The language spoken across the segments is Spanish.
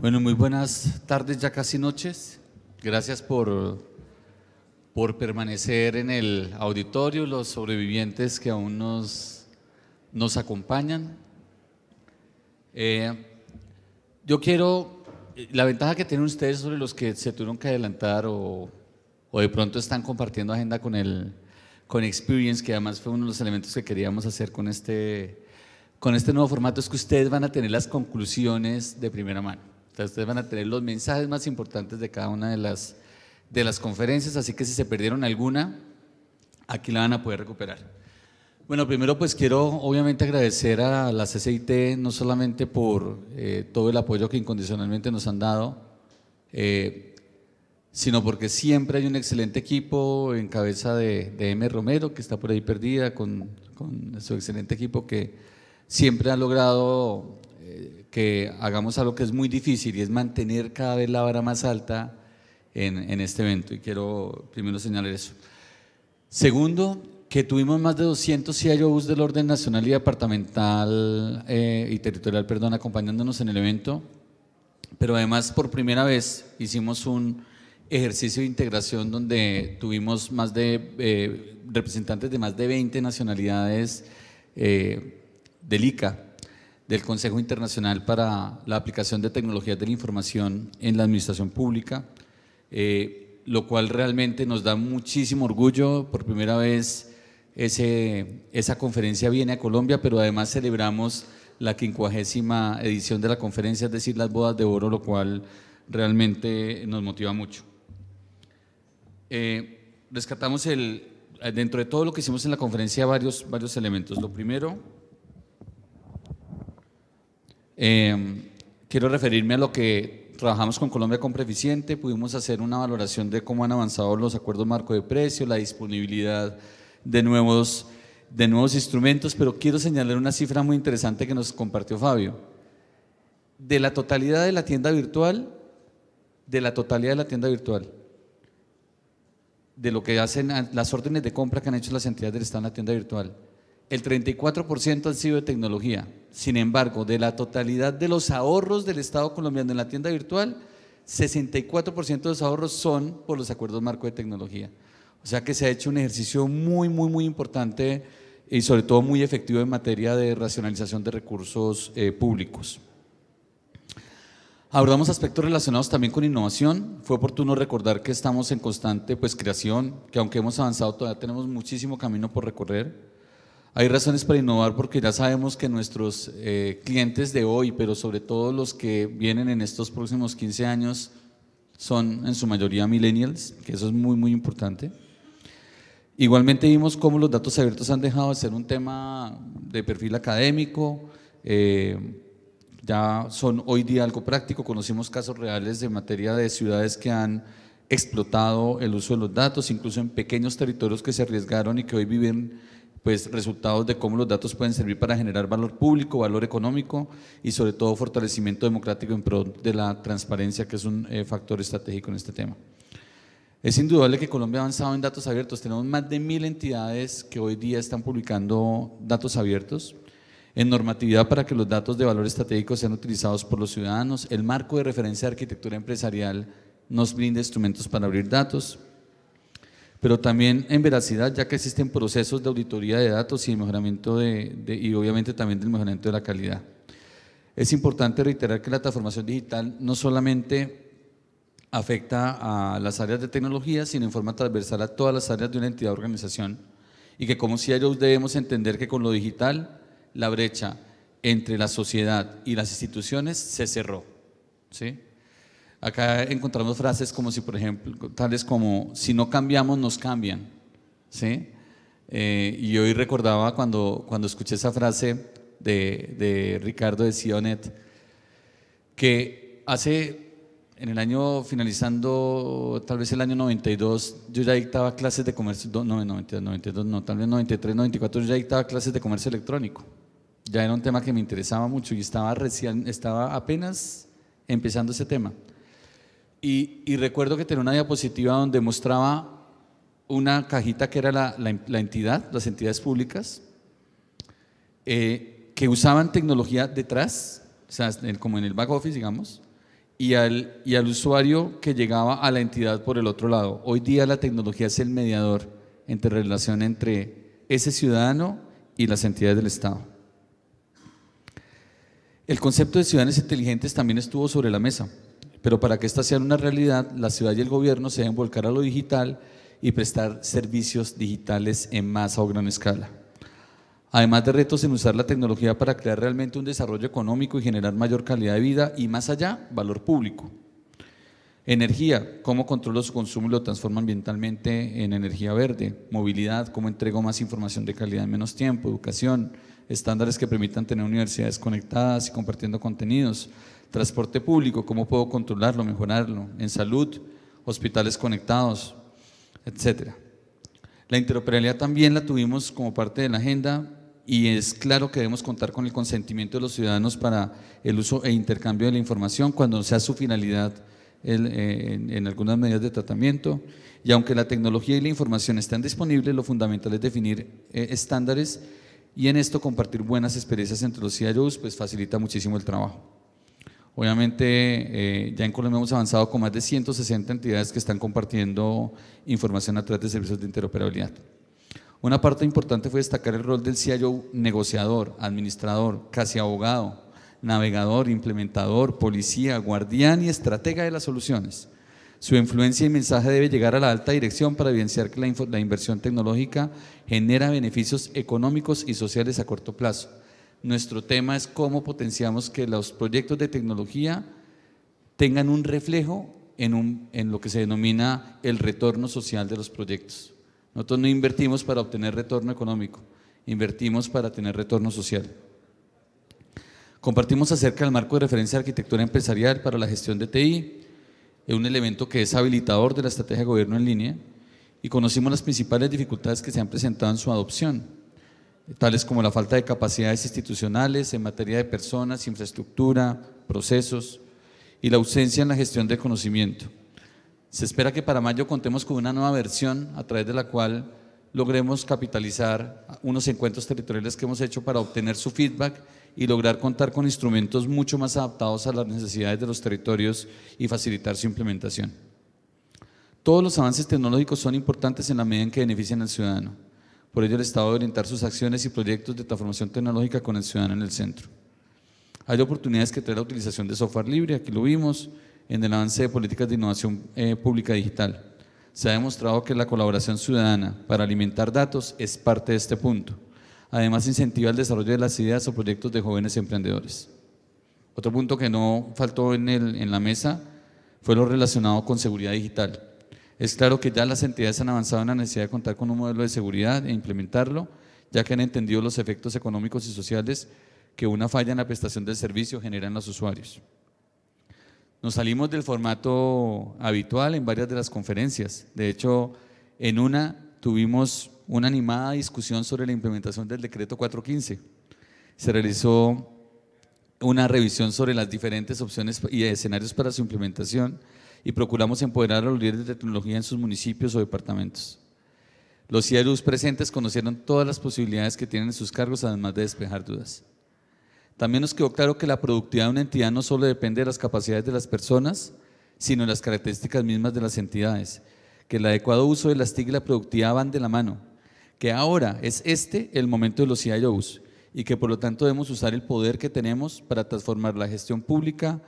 Bueno, muy buenas tardes, ya casi noches. Gracias por, por permanecer en el auditorio, los sobrevivientes que aún nos, nos acompañan. Eh, yo quiero, la ventaja que tienen ustedes sobre los que se tuvieron que adelantar o, o de pronto están compartiendo agenda con el con Experience, que además fue uno de los elementos que queríamos hacer con este, con este nuevo formato, es que ustedes van a tener las conclusiones de primera mano ustedes van a tener los mensajes más importantes de cada una de las, de las conferencias, así que si se perdieron alguna, aquí la van a poder recuperar. Bueno, primero pues quiero obviamente agradecer a la CCIT no solamente por eh, todo el apoyo que incondicionalmente nos han dado, eh, sino porque siempre hay un excelente equipo en cabeza de, M. Romero, que está por ahí perdida, con, con, su excelente equipo que siempre ha logrado que hagamos algo que es muy difícil y es mantener cada vez la vara más alta en, en este evento. Y quiero primero señalar eso. Segundo, que tuvimos más de 200 CIOs del orden nacional y departamental eh, y territorial, perdón, acompañándonos en el evento, pero además por primera vez hicimos un ejercicio de integración donde tuvimos más de eh, representantes de más de 20 nacionalidades eh, del ICA, del Consejo Internacional para la Aplicación de Tecnologías de la Información en la Administración Pública, eh, lo cual realmente nos da muchísimo orgullo. Por primera vez ese, esa conferencia viene a Colombia, pero además celebramos la quincuagésima edición de la conferencia, es decir, las bodas de oro, lo cual realmente nos motiva mucho. Eh, rescatamos el, dentro de todo lo que hicimos en la conferencia varios, varios elementos. Lo primero Em, quiero referirme a lo que trabajamos con Colombia Compra Eficiente, pudimos hacer una valoración de cómo han avanzado los acuerdos marco de precio, la disponibilidad de nuevos, de nuevos instrumentos, pero quiero señalar una cifra muy interesante que nos compartió Fabio. De la totalidad de la tienda virtual, de la totalidad de la tienda virtual, de lo que hacen las órdenes de compra que han hecho las entidades del Estado en la tienda virtual, el 34% han sido de tecnología. Sin embargo, de la totalidad de los ahorros del Estado colombiano en la tienda virtual, 64% de los ahorros son por los acuerdos marco de tecnología. O sea que se ha hecho un ejercicio muy, muy, muy importante y sobre todo muy efectivo en materia de racionalización de recursos eh, públicos. Abordamos aspectos relacionados también con innovación. Fue oportuno recordar que estamos en constante pues, creación, que aunque hemos avanzado todavía tenemos muchísimo camino por recorrer. Hay razones para innovar porque ya sabemos que nuestros eh, clientes de hoy, pero sobre todo los que vienen en estos próximos 15 años, son en su mayoría millennials, que eso es muy, muy importante. Igualmente vimos cómo los datos abiertos han dejado de ser un tema de perfil académico, eh, ya son hoy día algo práctico, conocimos casos reales de materia de ciudades que han explotado el uso de los datos, incluso en pequeños territorios que se arriesgaron y que hoy viven pues resultados de cómo los datos pueden servir para generar valor público, valor económico y sobre todo fortalecimiento democrático en pro de la transparencia, que es un eh, factor estratégico en este tema. Es indudable que Colombia ha avanzado en datos abiertos. Tenemos más de mil entidades que hoy día están publicando datos abiertos en normatividad para que los datos de valor estratégico sean utilizados por los ciudadanos. El marco de referencia de arquitectura empresarial nos brinda instrumentos para abrir datos pero también en veracidad, ya que existen procesos de auditoría de datos y mejoramiento de, y obviamente también del mejoramiento de la calidad. Es importante reiterar que la transformación digital no solamente afecta a las áreas de tecnología, sino en forma transversal a todas las áreas de una entidad o organización, y que como CIOs debemos entender que con lo digital la brecha entre la sociedad y las instituciones se cerró. ¿sí? Acá encontramos frases como si, por ejemplo, tales como, si no cambiamos, nos cambian. ¿Sí? Eh, y hoy recordaba cuando, cuando escuché esa frase de, de Ricardo de Sionet, que hace, en el año, finalizando tal vez el año 92, yo ya dictaba clases de comercio, no, 92, 92 no, tal vez 93, 94, yo ya dictaba clases de comercio electrónico. Ya era un tema que me interesaba mucho y estaba, recién, estaba apenas empezando ese tema. Y, recuerdo que tenía una diapositiva donde mostraba una cajita que era la, entidad, las entidades públicas, eh, que usaban tecnología detrás, o sea, como en el back office, digamos, y al, y al usuario que llegaba a la entidad por el otro lado. Hoy día la tecnología es el mediador entre relación entre ese ciudadano y las entidades del Estado. El concepto de ciudadanos inteligentes también estuvo sobre la mesa. Pero para que esta sea una realidad, la ciudad y el gobierno se deben volcar a lo digital y prestar servicios digitales en masa o gran escala. Además de retos en usar la tecnología para crear realmente un desarrollo económico y generar mayor calidad de vida y más allá, valor público. Energía, cómo controlo su consumo y lo transformo ambientalmente en energía verde. Movilidad, cómo entrego más información de calidad en menos tiempo. Educación, estándares que permitan tener universidades conectadas y compartiendo contenidos. Transporte público, ¿cómo puedo controlarlo, mejorarlo? En salud, hospitales conectados, etc. La interoperabilidad también la tuvimos como parte de la agenda y es claro que debemos contar con el consentimiento de los ciudadanos para el uso e intercambio de la información cuando sea su finalidad eh, en, algunas medidas de tratamiento. Y aunque la tecnología y la información están disponibles, lo fundamental es definir eh, estándares y en esto compartir buenas experiencias entre los CIOs pues facilita muchísimo el trabajo. Obviamente, eh, ya en Colombia hemos avanzado con más de 160 entidades que están compartiendo información a través de servicios de interoperabilidad. Una parte importante fue destacar el rol del CIO negociador, administrador, casi abogado, navegador, implementador, policía, guardián y estratega de las soluciones. Su influencia y mensaje debe llegar a la alta dirección para evidenciar que la inversión tecnológica genera beneficios económicos y sociales a corto plazo nuestro tema es cómo potenciamos que los proyectos de tecnología tengan un reflejo en, lo que se denomina el retorno social de los proyectos. Nosotros no invertimos para obtener retorno económico, invertimos para tener retorno social. Compartimos acerca del marco de referencia de arquitectura empresarial para la gestión de TI, un elemento que es habilitador de la estrategia de gobierno en línea, y conocimos las principales dificultades que se han presentado en su adopción tales como la falta de capacidades institucionales en materia de personas, infraestructura, procesos y la ausencia en la gestión del conocimiento. Se espera que para mayo contemos con una nueva versión a través de la cual logremos capitalizar unos encuentros territoriales que hemos hecho para obtener su feedback y lograr contar con instrumentos mucho más adaptados a las necesidades de los territorios y facilitar su implementación. Todos los avances tecnológicos son importantes en la medida en que benefician al ciudadano por ello, el Estado debe orientar sus acciones y proyectos de transformación tecnológica con el ciudadano en el centro. Hay oportunidades que trae la utilización de software libre, aquí lo vimos, en el avance de políticas de innovación eh, pública digital. Se ha demostrado que la colaboración ciudadana para alimentar datos es parte de este punto. Además, incentiva el desarrollo de las ideas o proyectos de jóvenes emprendedores. Otro punto que no faltó en la mesa fue lo relacionado con seguridad digital. Es claro que ya las entidades han avanzado en la necesidad de contar con un modelo de seguridad e implementarlo, ya que han entendido los efectos económicos y sociales que una falla en la prestación del servicio genera en los usuarios. Nos salimos del formato habitual en varias de las conferencias. De hecho, en una tuvimos una animada discusión sobre la implementación del decreto 415. Se realizó una revisión sobre las diferentes opciones y escenarios para su implementación y procuramos empoderar a los líderes de tecnología en sus municipios o departamentos. Los CIRUs presentes conocieron todas las posibilidades que tienen en sus cargos, además de despejar dudas. También nos quedó claro que la productividad de una entidad no solo depende de las capacidades de las personas, sino de las características mismas de las entidades, que el adecuado uso de las TIC y la productividad van de la mano, que ahora es este el momento de los CIOs y que por lo tanto debemos usar el poder que tenemos para transformar la gestión pública,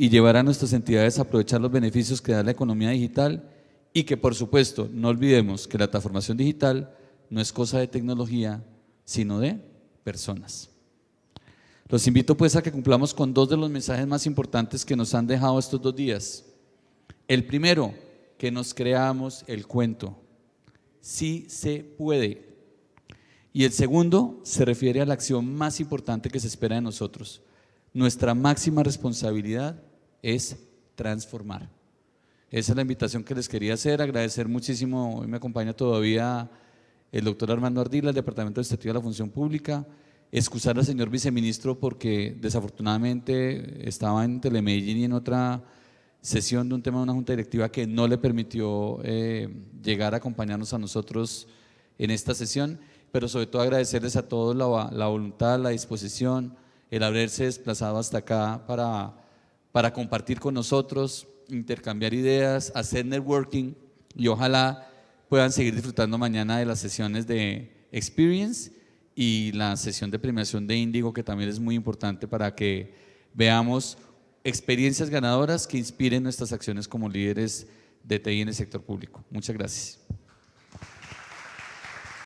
y llevar a nuestras entidades a aprovechar los beneficios que da la economía digital y que por supuesto no olvidemos que la transformación digital no es cosa de tecnología, sino de personas. Los invito pues a que cumplamos con dos de los mensajes más importantes que nos han dejado estos dos días. El primero, que nos creamos el cuento. Sí se puede. Y el segundo se refiere a la acción más importante que se espera de nosotros, nuestra máxima responsabilidad es transformar. Esa es la invitación que les quería hacer, agradecer muchísimo, hoy me acompaña todavía el doctor Armando Ardila, el Departamento de Estatuto de la Función Pública, excusar al señor viceministro porque desafortunadamente estaba en Telemedellín y en otra sesión de un tema de una junta directiva que no le permitió eh, llegar a acompañarnos a nosotros en esta sesión, pero sobre todo agradecerles a todos la, la voluntad, la disposición, el haberse desplazado hasta acá para, para compartir con nosotros, intercambiar ideas, hacer networking y ojalá puedan seguir disfrutando mañana de las sesiones de Experience y la sesión de premiación de Índigo, que también es muy importante para que veamos experiencias ganadoras que inspiren nuestras acciones como líderes de TI en el sector público. Muchas gracias.